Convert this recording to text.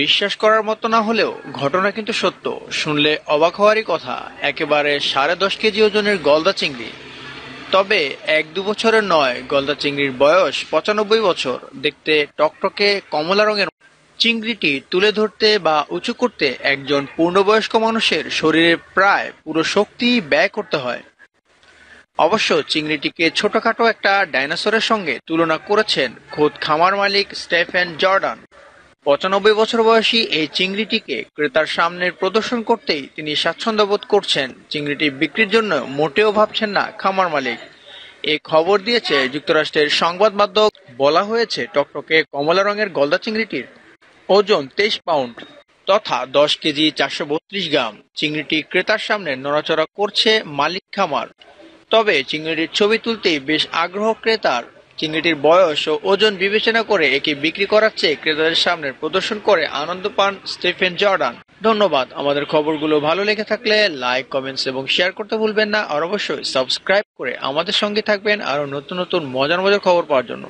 বিশ্বাস করার মতো না হলেও ঘটনা কিন্তু সত্য শুনলে অবাক হওয়ারই কথা একেবারে সাড়ে দশ কেজি ওজনের গলদা চিংড়ি তবে এক দু বছরের নয় গলদা চিংড়ির বয়স পঁচানব্বই বছর দেখতে টকটকে কমলা রঙের চিংড়িটি তুলে ধরতে বা উঁচু করতে একজন পূর্ণবয়স্ক মানুষের শরীরে প্রায় পুরো শক্তি ব্যয় করতে হয় অবশ্য চিংড়িটিকে ছোটখাটো একটা ডাইনোসরের সঙ্গে তুলনা করেছেন খোদ খামার মালিক স্টেফেন জর্ডান পঁচানব্বই বছর বয়সী এই চিংড়িটিকে ক্রেতার সামনে প্রদর্শন করতেই তিনি স্বাচ্ছন্দ্য বোধ করছেন চিংড়িটি বিক্রির জন্য মোটেও ভাবছেন না খামার মালিক এ খবর দিয়েছে যুক্তরাষ্ট্রের সংবাদ মাধ্যম বলা হয়েছে টকটকে কমলা রঙের গলদা চিংড়িটির ওজন তেইশ পাউন্ড তথা দশ কেজি চারশো বত্রিশ গ্রাম চিংড়িটি ক্রেতার সামনে নড়াচড়া করছে মালিক খামার তবে চিংড়িটির ছবি তুলতেই বেশ আগ্রহ ক্রেতার চিংড়িটির বয়স ও ওজন বিবেচনা করে একে বিক্রি করার চেয়ে ক্রেতাদের সামনে প্রদর্শন করে আনন্দ পান স্টিফেন জর্ডান ধন্যবাদ আমাদের খবরগুলো ভালো লেগে থাকলে লাইক কমেন্টস এবং শেয়ার করতে ভুলবেন না আর অবশ্যই সাবস্ক্রাইব করে আমাদের সঙ্গে থাকবেন আরো নতুন নতুন মজার মজার খবর পাওয়ার জন্য